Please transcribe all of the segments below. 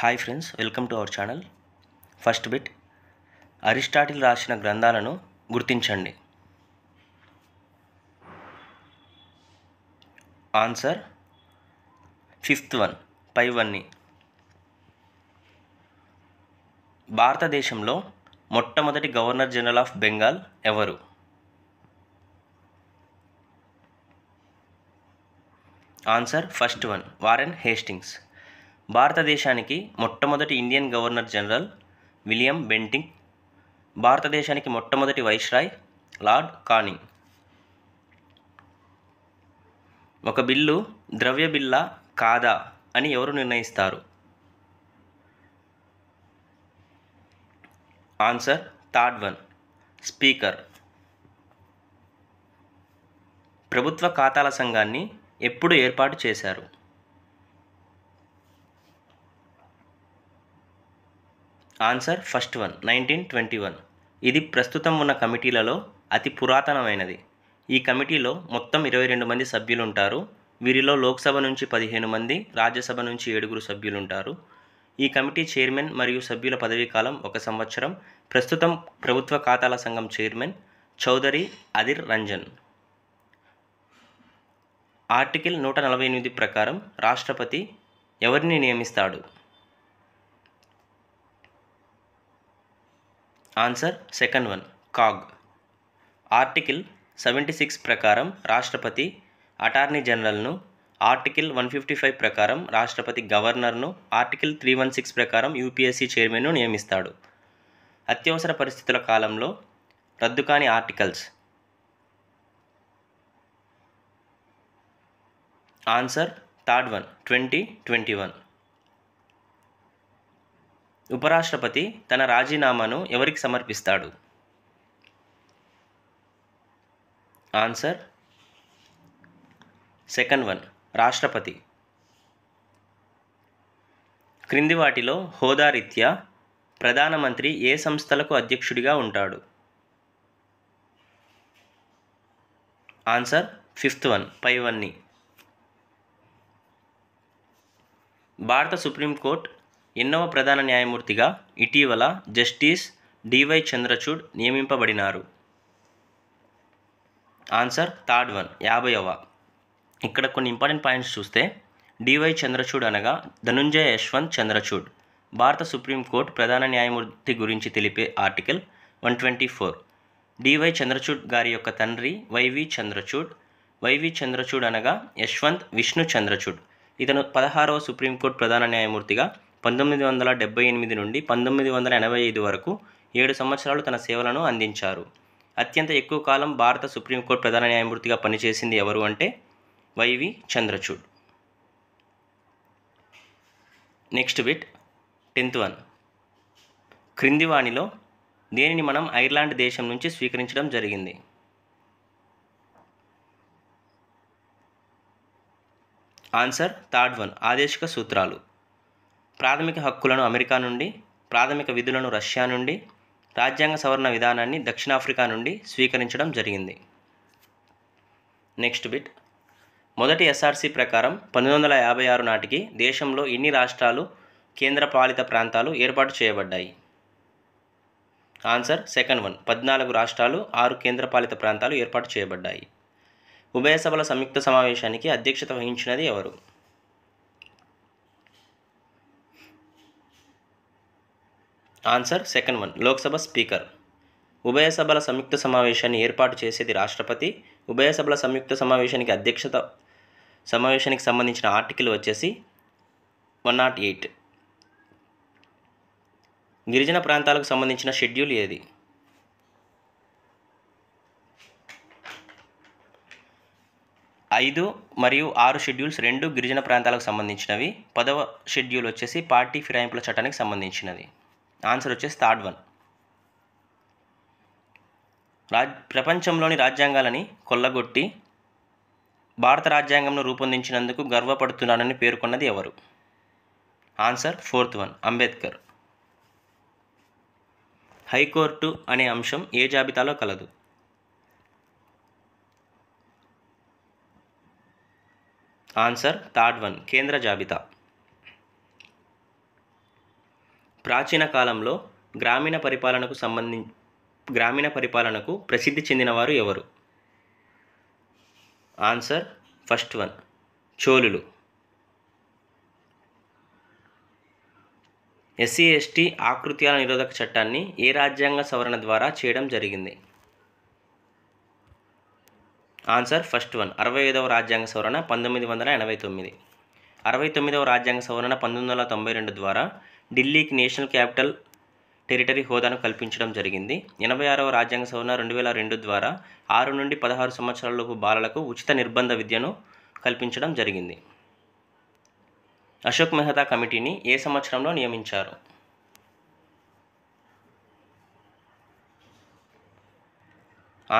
hi friends welcome to our channel first bit Aristotle రాసిన గ్రంథాలను గుర్తించండి ఆన్సర్ ఫిఫ్త్ వన్ పై వన్ని భారతదేశంలో మొట్టమొదటి గవర్నర్ జనరల్ ఆఫ్ బెంగాల్ ఎవరు answer first one Warren Hastings భారతదేశానికి మొట్టమొదటి Indian governor general William Bentinck భారతదేశానికి మొట్టమొదటి వైస్రాయ్ లార్డ్ కానింగ్ ఒక బిల్లు ద్రవ్య బిల్లా కాదా అని ఎవరు నిర్ణయిస్తారు ఆన్సర్ థాడ్ వన్ స్పీకర్ ప్రభుత్వ ఖాతాల సంఘాన్ని ఎప్పుడు ఏర్పాటు చేశారు answer first one nineteen twenty one ఇది ప్రస్తుతం ఉన్న కమిటీలలో అతి పురాతనమైనది ఈ కమిటీలో మొత్తం ఇరవై రెండు మంది సభ్యులు ఉంటారు వీరిలో లోక్సభ నుంచి పదిహేను మంది రాజ్యసభ నుంచి ఏడుగురు సభ్యులు ఉంటారు ఈ కమిటీ చైర్మన్ మరియు సభ్యుల పదవీ కాలం ఒక సంవత్సరం ప్రస్తుతం ప్రభుత్వ ఖాతాల సంఘం చైర్మన్ చౌదరి అదిర్ రంజన్ ఆర్టికల్ నూట నలభై ఎనిమిది ప్రకారం రాష్ట్రపతి ఎవరిని నియమిస్తాడు answer second one CAG article seventy six ప్రకారం రాష్ట్రపతి అటార్నీ జనరల్ను ఆర్టికల్ వన్ ఫిఫ్టీ ఫైవ్ ప్రకారం రాష్ట్రపతి గవర్నర్ను ఆర్టికల్ త్రీ వన్ సిక్స్ ప్రకారం యూపీఎస్సీ చైర్మన్ను నియమిస్తాడు అత్యవసర పరిస్థితుల కాలంలో రద్దు కాని articles answer third one twenty twenty one ఉపరాష్ట్రపతి తన రాజీనామాను ఎవరికి సమర్పిస్తాడు ఆన్సర్ సెకండ్ వన్ రాష్ట్రపతి క్రింది వాటిలో హోదారీత్యా ప్రధానమంత్రి ఏ సంస్థలకు అధ్యక్షుడిగా ఉంటాడు ఆన్సర్ ఫిఫ్త్ వన్ పై వన్ని భారత సుప్రీంకోర్టు ఎన్నవ ప్రధాన న్యాయమూర్తిగా ఇటీవల జస్టిస్ డివై చంద్రచూడ్ నియమింపబడినారు ఆన్సర్ థర్డ్ వన్ యాభైవ ఇక్కడ కొన్ని ఇంపార్టెంట్ పాయింట్స్ చూస్తే డివై చంద్రచూడ్ అనగా ధనుంజయ యశ్వంత్ చంద్రచూడ్ భారత సుప్రీంకోర్టు ప్రధాన న్యాయమూర్తి గురించి తెలిపే article one twenty four DY Chandrachud గారి యొక్క తండ్రి వైవి చంద్రచూడ్ వైవి చంద్రచూడ్ అనగా యశ్వంత్ విష్ణు చంద్రచూడ్ ఇతను పదహారవ సుప్రీంకోర్టు ప్రధాన న్యాయమూర్తిగా పంతొమ్మిది వందల డెబ్బై ఎనిమిది నుండి పంతొమ్మిది వందల ఎనభై ఐదు వరకు ఏడు సంవత్సరాలు తన సేవలను అందించారు అత్యంత ఎక్కువ కాలం భారత సుప్రీంకోర్టు ప్రధాన న్యాయమూర్తిగా పనిచేసింది ఎవరు అంటే YV Chandrachud next bit tenth one క్రింది వాణిలో దేనిని మనం ఐర్లాండ్ దేశం నుంచి స్వీకరించడం జరిగింది ఆన్సర్ థర్డ్ వన్ ఆదేశిక సూత్రాలు ప్రాథమిక హక్కులను అమెరికా నుండి ప్రాథమిక విధులను రష్యా నుండి రాజ్యాంగ సవరణ విధానాన్ని దక్షిణాఫ్రికా నుండి స్వీకరించడం జరిగింది నెక్స్ట్ బిట్ మొదటి ఎస్ఆర్సి ప్రకారం పంతొమ్మిది వందల యాభై ఆరు నాటికి దేశంలో ఎన్ని రాష్ట్రాలు కేంద్రపాలిత ప్రాంతాలు ఏర్పాటు చేయబడ్డాయి ఆన్సర్ సెకండ్ వన్ పద్నాలుగు రాష్ట్రాలు ఆరు కేంద్రపాలిత ప్రాంతాలు ఏర్పాటు చేయబడ్డాయి ఉభయ సభల సంయుక్త సమావేశానికి అధ్యక్షత వహించినది ఎవరు answer second one Lok Sabha speaker ఉభయ సభల సంయుక్త సమావేశాన్ని ఏర్పాటు చేసేది రాష్ట్రపతి ఉభయ సభల సంయుక్త సమావేశానికి అధ్యక్షత సమావేశానికి సంబంధించిన ఆర్టికల్ వచ్చేసి వన్ నాట్ ఎయిట్ గిరిజన ప్రాంతాలకు సంబంధించిన షెడ్యూల్ ఏది ఐదు మరియు ఆరు షెడ్యూల్స్ రెండు గిరిజన ప్రాంతాలకు సంబంధించినవి పదవ షెడ్యూల్ వచ్చేసి పార్టీ ఫిరాయింపుల చట్టానికి సంబంధించినది ఆన్సర్ వచ్చేసి థర్డ్ వన్ రాజ్ ప్రపంచంలోని రాజ్యాంగాలని కొల్లగొట్టి భారత రాజ్యాంగంను రూపొందించినందుకు గర్వపడుతున్నానని పేర్కొన్నది ఎవరు answer fourth one Ambedkar high court అనే అంశం ఏ జాబితాలో కలదు ఆన్సర్ థర్డ్ వన్ కేంద్ర జాబితా ప్రాచీన కాలంలో గ్రామీణ పరిపాలనకు సంబంధి గ్రామీణ పరిపాలనకు ప్రసిద్ధి చెందినవారు ఎవరు ఆన్సర్ ఫస్ట్ వన్ చోళులు ఎస్సీ ఎస్టీ ఆకృత్యాల నిరోధక చట్టాన్ని ఏ రాజ్యాంగ సవరణ ద్వారా చేయడం జరిగింది ఆన్సర్ ఫస్ట్ వన్ అరవై ఐదవ రాజ్యాంగ సవరణ పంతొమ్మిది వందల ఎనభై తొమ్మిది అరవై తొమ్మిదవ రాజ్యాంగ సవరణ పంతొమ్మిది వందల తొంభై రెండు ద్వారా ఢిల్లీకి నేషనల్ క్యాపిటల్ టెరిటరీ హోదాను కల్పించడం జరిగింది ఎనభై ఆరవ రాజ్యాంగ సవరణ రెండు వేల రెండు ద్వారా ఆరు నుండి పదహారు సంవత్సరాలలోపు బాలలకు ఉచిత నిర్బంధ విద్యను కల్పించడం జరిగింది అశోక్ మెహతా కమిటీని ఏ సంవత్సరంలో నియమించారు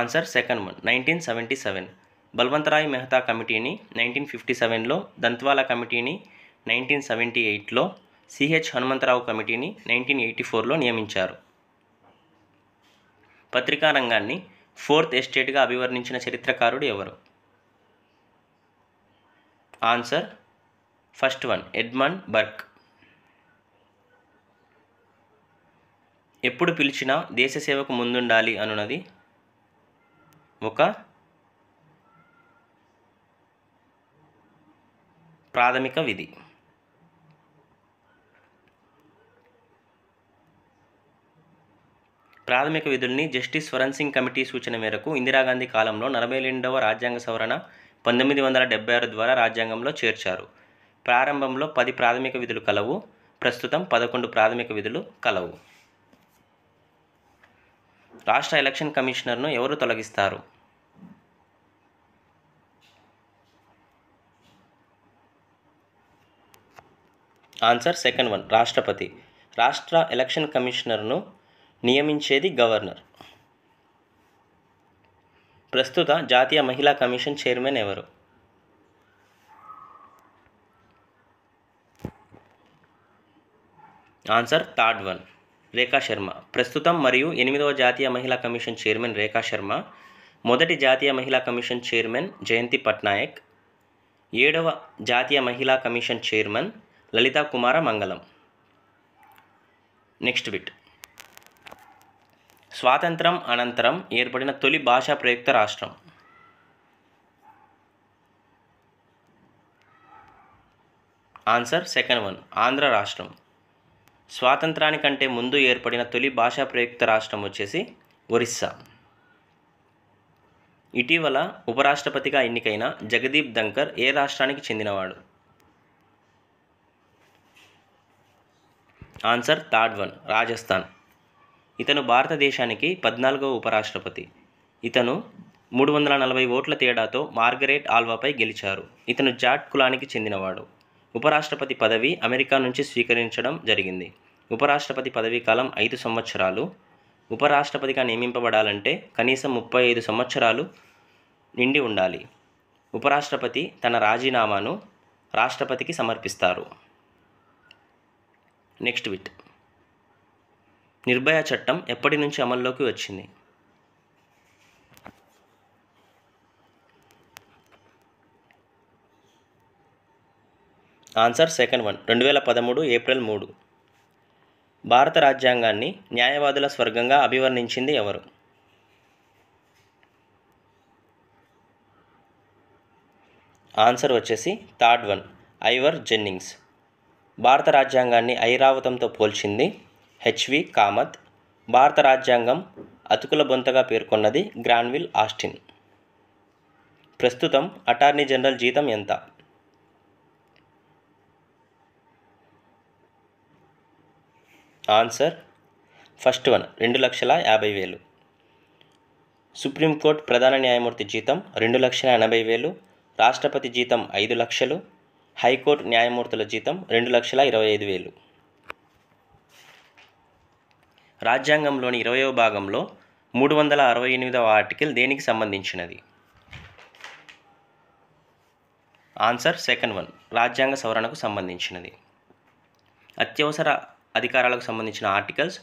answer second one nineteen seventy seven Balwantrai Mehta కమిటీని నైన్టీన్ ఫిఫ్టీ సెవెన్లో దంత్వాల కమిటీని నైన్టీన్ సెవెంటీ ఎయిట్లో సిహెచ్ హనుమంతరావు కమిటీని నైన్టీన్ ఎయిటీ ఫోర్లో నియమించారు పత్రికా రంగాన్ని ఫోర్త్ ఎస్టేట్గా అభివర్ణించిన చరిత్రకారుడు ఎవరు answer first one Edmund Burke ఎప్పుడు పిలిచినా దేశ సేవకు ముందుండాలి అనున్నది ఒక ప్రాథమిక విధి ప్రాథమిక విధుల్ని జస్టిస్ ఫొరెన్సింగ్ కమిటీ సూచన మేరకు ఇందిరాగాంధీ కాలంలో నలభై రెండవ రాజ్యాంగ సవరణ పంతొమ్మిది వందల డెబ్బై ఆరు ద్వారా రాజ్యాంగంలో చేర్చారు ప్రారంభంలో పది ప్రాథమిక విధులు కలవు ప్రస్తుతం పదకొండు ప్రాథమిక విధులు కలవు రాష్ట్ర ఎలక్షన్ కమిషనర్ను ఎవరు తొలగిస్తారు ఆన్సర్ సెకండ్ వన్ రాష్ట్రపతి రాష్ట్ర ఎలక్షన్ కమిషనర్ను నియమించేది గవర్నర్ ప్రస్తుత జాతీయ మహిళా కమిషన్ చైర్మన్ ఎవరు answer third one Rekha Sharma ప్రస్తుతం మరియు ఎనిమిదవ జాతీయ మహిళా కమిషన్ చైర్మన్ రేఖా శర్మ మొదటి జాతీయ మహిళా కమిషన్ చైర్మన్ జయంతి పట్నాయక్ ఏడవ జాతీయ మహిళా కమిషన్ చైర్మన్ లలితా కుమార మంగళం నెక్స్ట్ బిట్ స్వాతంత్రం అనంతరం ఏర్పడిన తొలి భాషా ప్రయుక్త రాష్ట్రం ఆన్సర్ సెకండ్ వన్ ఆంధ్ర రాష్ట్రం స్వాతంత్రానికంటే ముందు ఏర్పడిన తొలి భాషా ప్రయుక్త రాష్ట్రం వచ్చేసి ఒరిస్సా ఇటీవల ఉపరాష్ట్రపతిగా ఎన్నికైన జగదీప్ ధంకర్ ఏ రాష్ట్రానికి చెందినవాడు ఆన్సర్ థర్డ్ వన్ రాజస్థాన్ ఇతను భారతదేశానికి పద్నాలుగవ ఉపరాష్ట్రపతి ఇతను మూడు వందల నలభై ఓట్ల తేడాతో మార్గరెట్ ఆల్వాపై గెలిచారు ఇతను జాట్ కులానికి చెందినవాడు ఉపరాష్ట్రపతి పదవి అమెరికా నుంచి స్వీకరించడం జరిగింది ఉపరాష్ట్రపతి పదవీ కాలం ఐదు సంవత్సరాలు ఉపరాష్ట్రపతిగా నియమింపబడాలంటే కనీసం ముప్పై ఐదు సంవత్సరాలు నిండి ఉండాలి ఉపరాష్ట్రపతి తన రాజీనామాను రాష్ట్రపతికి సమర్పిస్తారు నెక్స్ట్ విట్ నిర్భయ చట్టం ఎప్పటి నుంచి అమల్లోకి వచ్చింది ఆన్సర్ సెకండ్ వన్ రెండు వేల పదమూడు ఏప్రిల్ మూడు భారత రాజ్యాంగాన్ని న్యాయవాదుల స్వర్గంగా అభివర్ణించింది ఎవరు ఆన్సర్ వచ్చేసి థర్డ్ వన్ ఐవర్ జెన్నింగ్స్ భారత రాజ్యాంగాన్ని ఐరావతంతో పోల్చింది హెచ్వి కామత్ భారత రాజ్యాంగం అతుకుల బొంతగా పేర్కొన్నది గ్రాన్విల్ ఆస్టిన్ ప్రస్తుతం అటార్నీ జనరల్ జీతం ఎంత ఆన్సర్ ఫస్ట్ వన్ రెండు లక్షల యాభై వేలు సుప్రీంకోర్టు ప్రధాన న్యాయమూర్తి జీతం రెండు లక్షల ఎనభై వేలు రాష్ట్రపతి జీతం ఐదు లక్షలు హైకోర్టు న్యాయమూర్తుల జీతం రెండు లక్షల ఇరవై ఐదు వేలు రాజ్యాంగంలోని ఇరవయో భాగంలో మూడు వందల అరవై ఎనిమిదవ ఆర్టికల్ దేనికి సంబంధించినది ఆన్సర్ సెకండ్ వన్ రాజ్యాంగ సవరణకు సంబంధించినది అత్యవసర అధికారాలకు సంబంధించిన ఆర్టికల్స్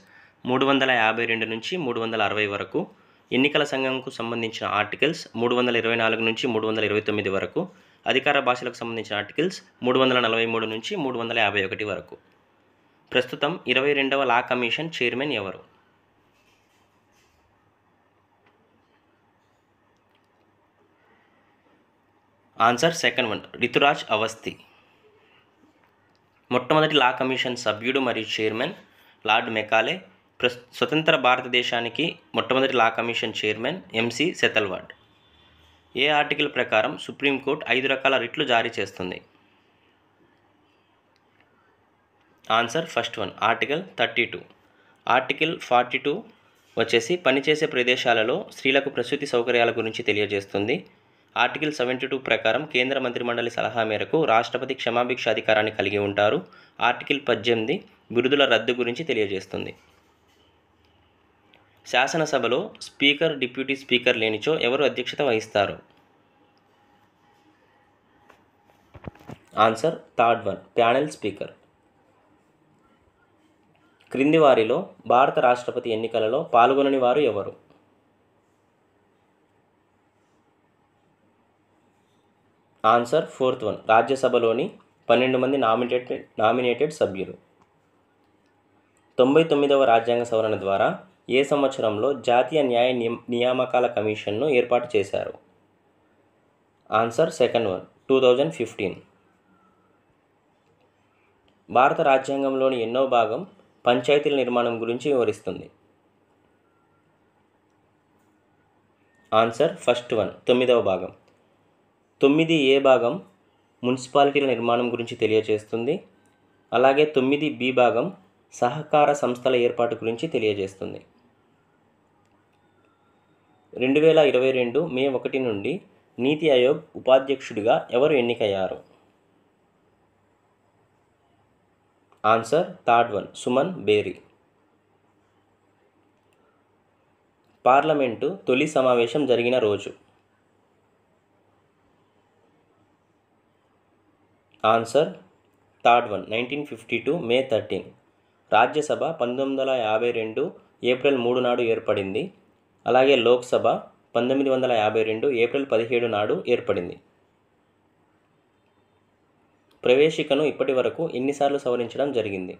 మూడు వందల యాభై రెండు నుంచి మూడు వందల అరవై వరకు ఎన్నికల సంఘంకు సంబంధించిన ఆర్టికల్స్ మూడు వందల ఇరవై నాలుగు నుంచి మూడు వందల ఇరవై తొమ్మిది వరకు అధికార భాషలకు సంబంధించిన ఆర్టికల్స్ మూడు వందల నలభై మూడు నుంచి మూడు వందల యాభై ఒకటి వరకు ప్రస్తుతం ఇరవై రెండవ లా కమిషన్ చైర్మన్ ఎవరు answer second one Rituraj Awasthi మొట్టమొదటి లా కమిషన్ సభ్యుడు మరియు చైర్మన్ లార్డ్ మెకాలే స్వతంత్ర భారతదేశానికి మొట్టమొదటి law commission chairman MC Setalvad ఏ ఆర్టికల్ ప్రకారం సుప్రీంకోర్టు ఐదు రకాల రిట్లు జారీ చేస్తుంది answer first one article thirty two article forty two వచ్చేసి పనిచేసే ప్రదేశాలలో స్త్రీలకు ప్రసూతి సౌకర్యాల గురించి తెలియజేస్తుంది ఆర్టికల్ సెవెంటీ టూ ప్రకారం కేంద్ర మంత్రిమండలి సలహా మేరకు రాష్ట్రపతి క్షమాభిక్ష అధికారాన్ని కలిగి ఉంటారు ఆర్టికల్ పద్దెనిమిది బిరుదుల రద్దు గురించి తెలియజేస్తుంది శాసనసభలో స్పీకర్ డిప్యూటీ స్పీకర్ లేనిచో ఎవరు అధ్యక్షత వహిస్తారు answer third one panel speaker క్రింది వారిలో భారత రాష్ట్రపతి ఎన్నికలలో పాల్గొనని వారు ఎవరు ఆన్సర్ ఫోర్త్ వన్ రాజ్యసభలోని పన్నెండు మంది నామినేటెడ్ నామినేటెడ్ సభ్యులు తొంభై తొమ్మిదవ రాజ్యాంగ సవరణ ద్వారా ఏ సంవత్సరంలో జాతీయ న్యాయ నియామకాల కమిషన్ను ఏర్పాటు చేశారు answer second one two thousand fifteen భారత రాజ్యాంగంలోని ఎన్నో భాగం పంచాయతీల నిర్మాణం గురించి వివరిస్తుంది ఆన్సర్ ఫస్ట్ వన్ తొమ్మిదవ భాగం తొమ్మిది ఏ భాగం మున్సిపాలిటీల నిర్మాణం గురించి తెలియజేస్తుంది అలాగే తొమ్మిది బి భాగం సహకార సంస్థల ఏర్పాటు గురించి తెలియజేస్తుంది రెండు వేల ఇరవై రెండు మే ఒకటి నుండి నీతి ఆయోగ్ ఉపాధ్యక్షుడిగా ఎవరు ఎన్నికయ్యారు answer third one Suman Bery parliament తొలి సమావేశం జరిగిన రోజు answer third one nineteen fifty two May thirteen Rajya Sabha పంతొమ్మిది వందల యాభై రెండు ఏప్రిల్ మూడు నాడు ఏర్పడింది అలాగే లోక్సభ పంతొమ్మిది వందల యాభై రెండు ఏప్రిల్ పదిహేడు నాడు ఏర్పడింది ప్రవేశికను ఇప్పటి వరకు ఎన్నిసార్లు సవరించడం జరిగింది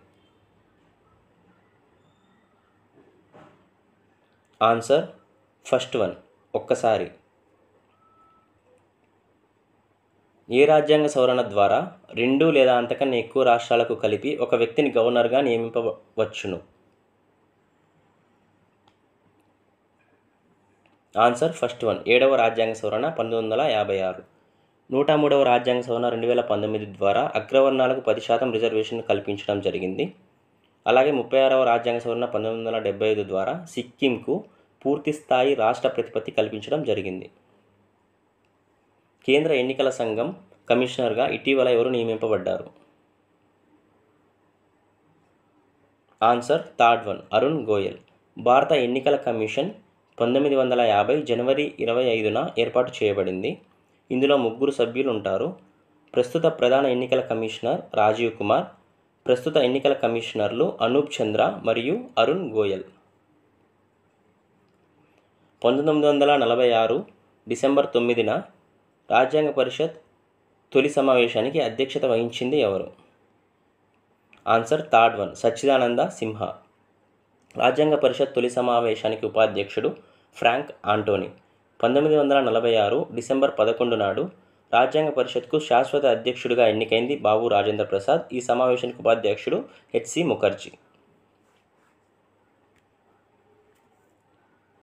ఆన్సర్ ఫస్ట్ వన్ ఒక్కసారి ఏ రాజ్యాంగ సవరణ ద్వారా రెండు లేదా అంతకన్నా ఎక్కువ రాష్ట్రాలకు కలిపి ఒక వ్యక్తిని గవర్నర్గా నియమింపవచ్చును ఆన్సర్ ఫస్ట్ వన్ ఏడవ రాజ్యాంగ సవరణ పంతొమ్మిది వందల యాభై ఆరు నూట మూడవ రాజ్యాంగ సవరణ రెండు వేల పంతొమ్మిది ద్వారా అగ్రవర్ణాలకు పది శాతం రిజర్వేషన్ కల్పించడం జరిగింది అలాగే ముప్పై ఆరవ రాజ్యాంగ సవరణ పంతొమ్మిది వందల డెబ్బై ఐదు ద్వారా సిక్కింకు పూర్తి స్థాయి రాష్ట్ర ప్రతిపత్తి కల్పించడం జరిగింది కేంద్ర ఎన్నికల సంఘం కమిషనర్గా ఇటీవల ఎవరు నియమింపబడ్డారు answer third one Arun Goel భారత ఎన్నికల కమిషన్ పంతొమ్మిది వందల యాభై జనవరి ఇరవై ఐదున ఏర్పాటు చేయబడింది ఇందులో ముగ్గురు సభ్యులు ఉంటారు ప్రస్తుత ప్రధాన ఎన్నికల కమిషనర్ రాజీవ్ కుమార్ ప్రస్తుత ఎన్నికల కమిషనర్లు అనూప్ చంద్ర మరియు అరుణ్ గోయల్ పంతొమ్మిది వందల నలభై ఆరు డిసెంబర్ తొమ్మిదిన రాజ్యాంగ పరిషత్ తొలి సమావేశానికి అధ్యక్షత వహించింది ఎవరు answer third one Sachchidananda Sinha రాజ్యాంగ పరిషత్ తొలి సమావేశానికి ఉపాధ్యక్షుడు ఫ్రాంక్ ఆంటోనీ పంతొమ్మిది వందల నలభై ఆరు డిసెంబర్ పదకొండు నాడు రాజ్యాంగ పరిషత్కు శాశ్వత అధ్యక్షుడిగా ఎన్నికైంది బాబు రాజేంద్ర ప్రసాద్ ఈ సమావేశానికి ఉపాధ్యక్షుడు హెచ్సి ముఖర్జీ